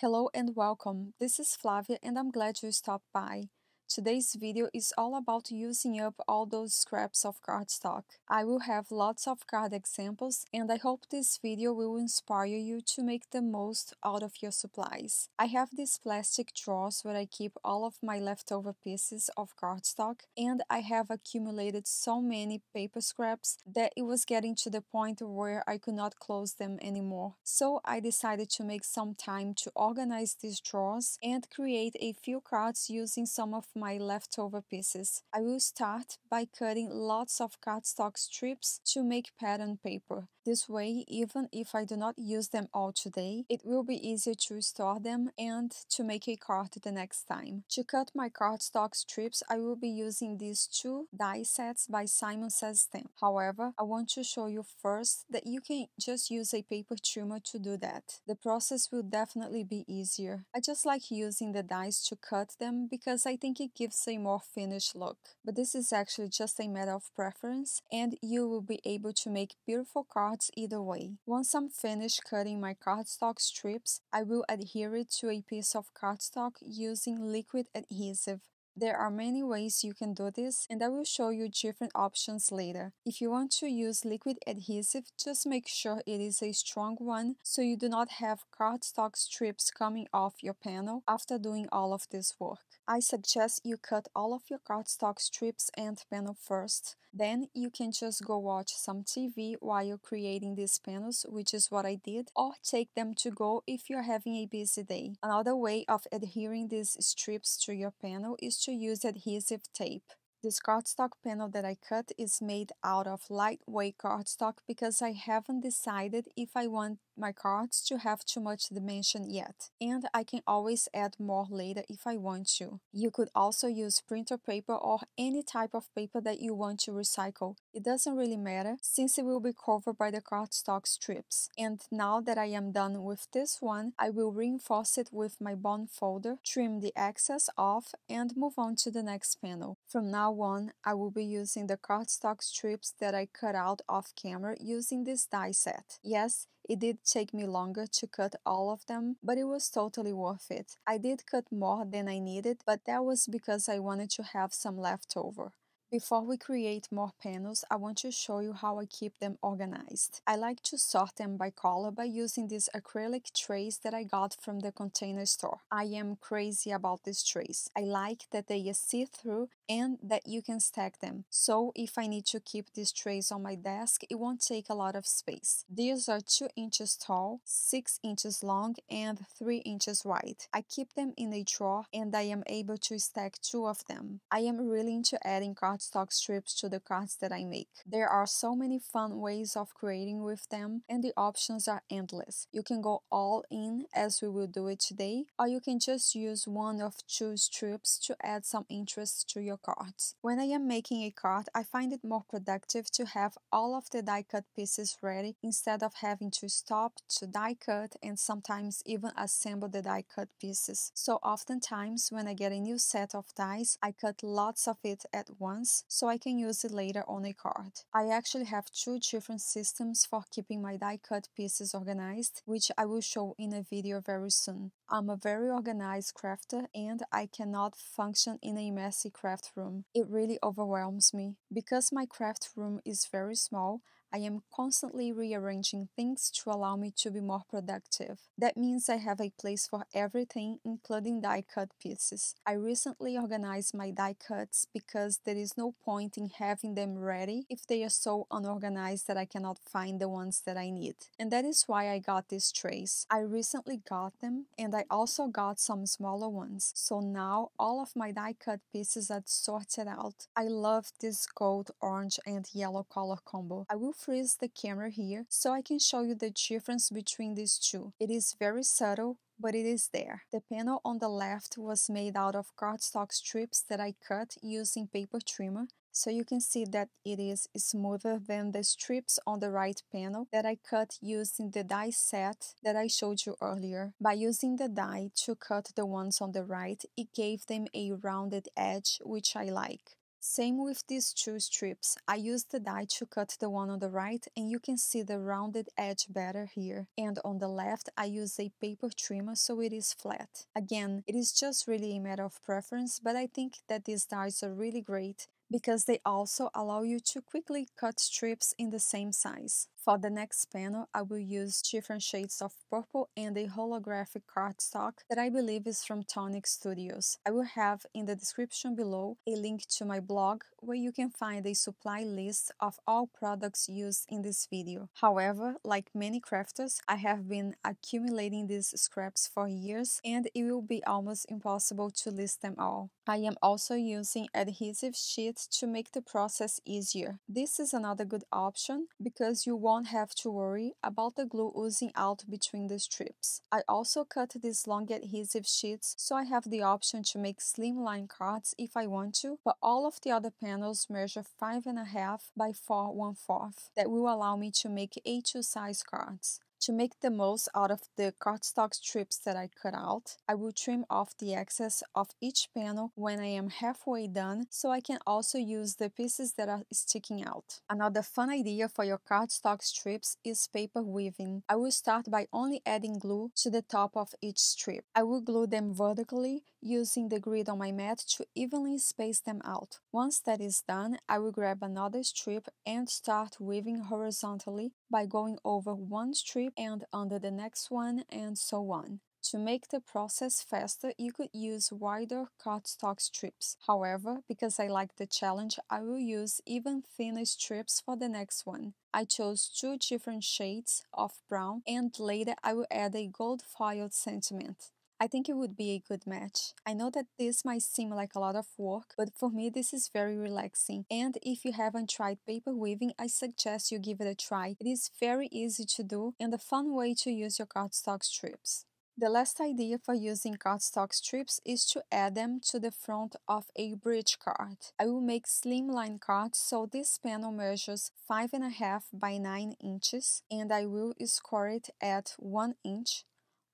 Hello and welcome. This is Flavia and I'm glad you stopped by. Today's video is all about using up all those scraps of cardstock. I will have lots of card examples and I hope this video will inspire you to make the most out of your supplies. I have these plastic drawers where I keep all of my leftover pieces of cardstock and I have accumulated so many paper scraps that it was getting to the point where I could not close them anymore. So I decided to make some time to organize these drawers and create a few cards using some of my leftover pieces. I will start by cutting lots of cardstock strips to make pattern paper. This way, even if I do not use them all today, it will be easier to store them and to make a card the next time. To cut my cardstock strips, I will be using these two die sets by Simon Says Stamp. However, I want to show you first that you can just use a paper trimmer to do that. The process will definitely be easier. I just like using the dies to cut them because I think it gives a more finished look. But this is actually just a matter of preference and you will be able to make beautiful cards either way. Once I'm finished cutting my cardstock strips, I will adhere it to a piece of cardstock using liquid adhesive. There are many ways you can do this and I will show you different options later. If you want to use liquid adhesive, just make sure it is a strong one so you do not have cardstock strips coming off your panel after doing all of this work. I suggest you cut all of your cardstock strips and panel first. Then you can just go watch some TV while creating these panels, which is what I did, or take them to go if you're having a busy day. Another way of adhering these strips to your panel is to to use adhesive tape. This cardstock panel that I cut is made out of lightweight cardstock because I haven't decided if I want my cards to have too much dimension yet, and I can always add more later if I want to. You could also use printer paper or any type of paper that you want to recycle. It doesn't really matter since it will be covered by the cardstock strips. And now that I am done with this one, I will reinforce it with my bond folder, trim the excess off, and move on to the next panel. From now on, I will be using the cardstock strips that I cut out off camera using this die set. Yes, it did take me longer to cut all of them, but it was totally worth it. I did cut more than I needed, but that was because I wanted to have some left over. Before we create more panels, I want to show you how I keep them organized. I like to sort them by color by using these acrylic trays that I got from the container store. I am crazy about these trays. I like that they are see-through and that you can stack them. So if I need to keep these trays on my desk, it won't take a lot of space. These are 2 inches tall, 6 inches long and 3 inches wide. I keep them in a drawer and I am able to stack 2 of them. I am really into adding cardstock strips to the cards that I make. There are so many fun ways of creating with them and the options are endless. You can go all in as we will do it today or you can just use one of two strips to add some interest to your cards. When I am making a card, I find it more productive to have all of the die cut pieces ready instead of having to stop to die cut and sometimes even assemble the die cut pieces. So oftentimes when I get a new set of dies, I cut lots of it at once so I can use it later on a card. I actually have two different systems for keeping my die cut pieces organized, which I will show in a video very soon. I'm a very organized crafter and I cannot function in a messy craft room. It really overwhelms me. Because my craft room is very small, I am constantly rearranging things to allow me to be more productive. That means I have a place for everything, including die cut pieces. I recently organized my die cuts because there is no point in having them ready if they are so unorganized that I cannot find the ones that I need. And that is why I got these trays. I recently got them and I also got some smaller ones. So now all of my die cut pieces are sorted out. I love this gold, orange, and yellow color combo. I will freeze the camera here so I can show you the difference between these two. It is very subtle but it is there. The panel on the left was made out of cardstock strips that I cut using paper trimmer, so you can see that it is smoother than the strips on the right panel that I cut using the die set that I showed you earlier. By using the die to cut the ones on the right, it gave them a rounded edge which I like. Same with these two strips, I used the die to cut the one on the right and you can see the rounded edge better here. And on the left I used a paper trimmer so it is flat. Again, it is just really a matter of preference, but I think that these dies are really great because they also allow you to quickly cut strips in the same size. For the next panel, I will use different shades of purple and a holographic cardstock that I believe is from Tonic Studios. I will have in the description below a link to my blog where you can find a supply list of all products used in this video. However, like many crafters, I have been accumulating these scraps for years and it will be almost impossible to list them all. I am also using adhesive sheets to make the process easier. This is another good option because you won't don't have to worry about the glue oozing out between the strips. I also cut these long adhesive sheets so I have the option to make slimline cards if I want to, but all of the other panels measure 5.5 by 4 1 4 that will allow me to make A2 size cards. To make the most out of the cardstock strips that I cut out, I will trim off the excess of each panel when I am halfway done so I can also use the pieces that are sticking out. Another fun idea for your cardstock strips is paper weaving. I will start by only adding glue to the top of each strip. I will glue them vertically using the grid on my mat to evenly space them out. Once that is done, I will grab another strip and start weaving horizontally by going over one strip and under the next one and so on. To make the process faster, you could use wider cardstock strips. However, because I like the challenge, I will use even thinner strips for the next one. I chose two different shades of brown and later I will add a gold foiled sentiment. I think it would be a good match. I know that this might seem like a lot of work, but for me this is very relaxing. And if you haven't tried paper weaving, I suggest you give it a try. It is very easy to do and a fun way to use your cardstock strips. The last idea for using cardstock strips is to add them to the front of a bridge card. I will make slimline cards, so this panel measures 5.5 by 9 inches and I will score it at 1 inch,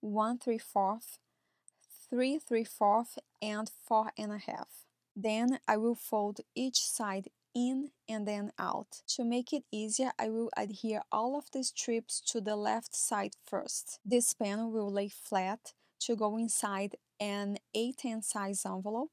1 3 fourth, 3 3 and four and a half. Then I will fold each side in and then out. To make it easier, I will adhere all of the strips to the left side first. This panel will lay flat to go inside an 8-10 size envelope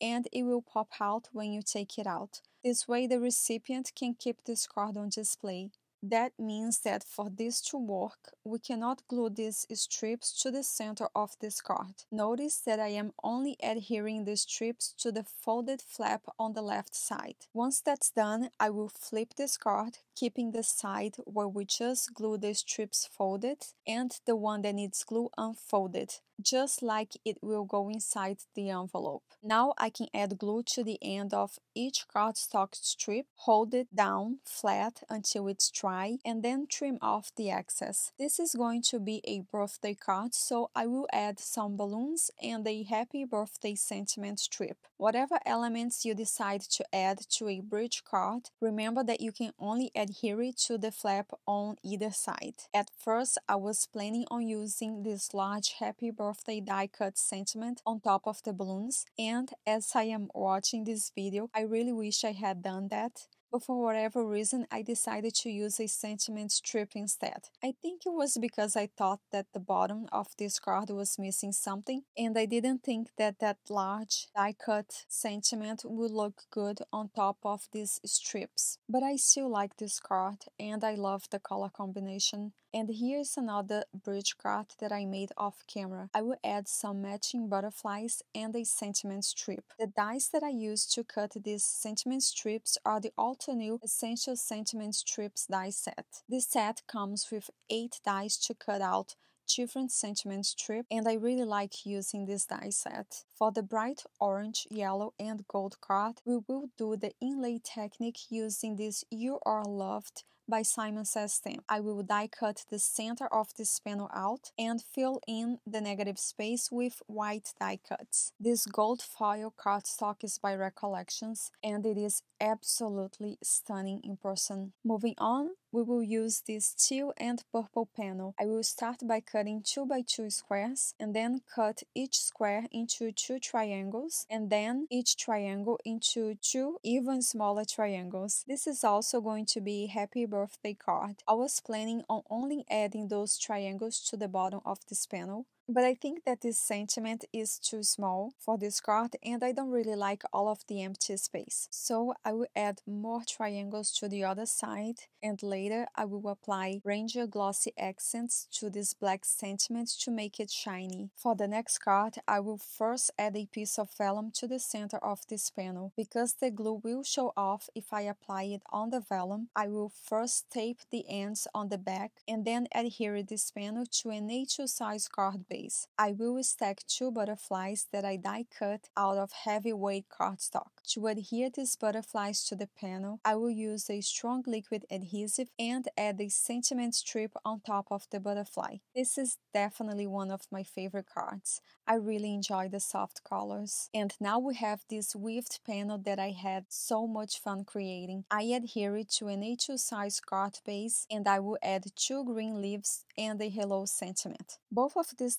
and it will pop out when you take it out. This way the recipient can keep this card on display. That means that for this to work, we cannot glue these strips to the center of this card. Notice that I am only adhering the strips to the folded flap on the left side. Once that's done, I will flip this card, keeping the side where we just glue the strips folded and the one that needs glue unfolded, just like it will go inside the envelope. Now I can add glue to the end of each cardstock strip, hold it down flat until it's dry dry and then trim off the excess. This is going to be a birthday card, so I will add some balloons and a happy birthday sentiment strip. Whatever elements you decide to add to a bridge card, remember that you can only adhere it to the flap on either side. At first, I was planning on using this large happy birthday die cut sentiment on top of the balloons, and as I am watching this video, I really wish I had done that but for whatever reason, I decided to use a sentiment strip instead. I think it was because I thought that the bottom of this card was missing something, and I didn't think that that large die-cut sentiment would look good on top of these strips. But I still like this card, and I love the color combination. And here's another bridge card that I made off camera. I will add some matching butterflies and a sentiment strip. The dies that I used to cut these sentiment strips are the all to a new Essential Sentiment Strips die set. This set comes with 8 dies to cut out different sentiment strip and I really like using this die set. For the bright orange, yellow and gold card, we will do the inlay technique using this You Are Loved by Simon Says Stamp, I will die cut the center of this panel out and fill in the negative space with white die cuts. This gold foil cardstock is by Recollections and it is absolutely stunning in person. Moving on, we will use this teal and purple panel. I will start by cutting 2 by 2 squares and then cut each square into 2 triangles and then each triangle into 2 even smaller triangles. This is also going to be happy birthday Birthday card. I was planning on only adding those triangles to the bottom of this panel, but I think that this sentiment is too small for this card and I don't really like all of the empty space. So I will add more triangles to the other side and later I will apply Ranger Glossy Accents to this black sentiment to make it shiny. For the next card, I will first add a piece of vellum to the center of this panel. Because the glue will show off if I apply it on the vellum, I will first tape the ends on the back and then adhere this panel to an A2 size card base days. I will stack two butterflies that I die cut out of heavyweight cardstock. To adhere these butterflies to the panel, I will use a strong liquid adhesive and add a sentiment strip on top of the butterfly. This is definitely one of my favorite cards. I really enjoy the soft colors. And now we have this weaved panel that I had so much fun creating. I adhere it to an A2 size card base and I will add two green leaves and a hello sentiment. Both of these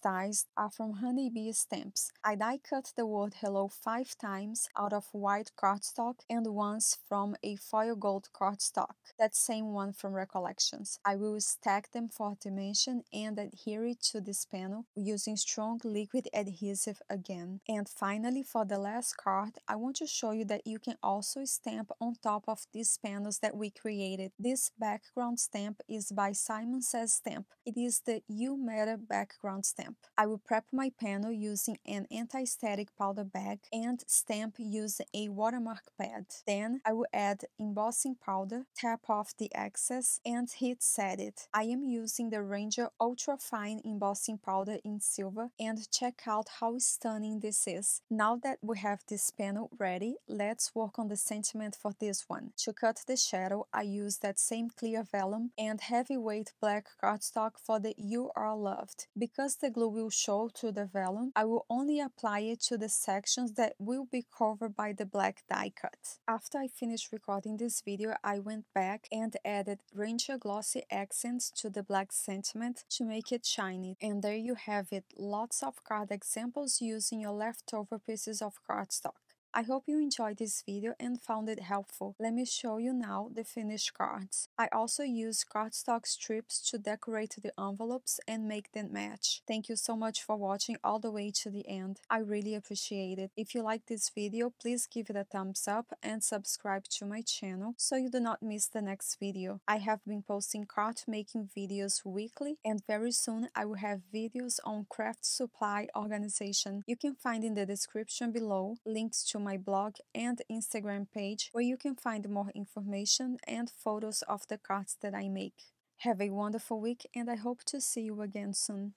are from honeybee stamps. I die cut the word hello five times out of white cardstock and once from a foil gold cardstock, that same one from Recollections. I will stack them for dimension and adhere it to this panel using strong liquid adhesive again. And finally, for the last card, I want to show you that you can also stamp on top of these panels that we created. This background stamp is by Simon Says Stamp. It is the You Matter background stamp. I will prep my panel using an anti-static powder bag and stamp using a watermark pad. Then I will add embossing powder, tap off the excess and heat set it. I am using the Ranger Ultra Fine embossing powder in silver and check out how stunning this is. Now that we have this panel ready, let's work on the sentiment for this one. To cut the shadow, I use that same clear vellum and heavyweight black cardstock for the You Are Loved. Because the example will show to the vellum, I will only apply it to the sections that will be covered by the black die cut. After I finished recording this video, I went back and added Ranger Glossy accents to the black sentiment to make it shiny. And there you have it, lots of card examples using your leftover pieces of cardstock. I hope you enjoyed this video and found it helpful. Let me show you now the finished cards. I also use cardstock strips to decorate the envelopes and make them match. Thank you so much for watching all the way to the end. I really appreciate it. If you like this video, please give it a thumbs up and subscribe to my channel so you do not miss the next video. I have been posting card making videos weekly and very soon I will have videos on craft supply organization. You can find in the description below links to my blog and Instagram page where you can find more information and photos of the cards that I make. Have a wonderful week and I hope to see you again soon.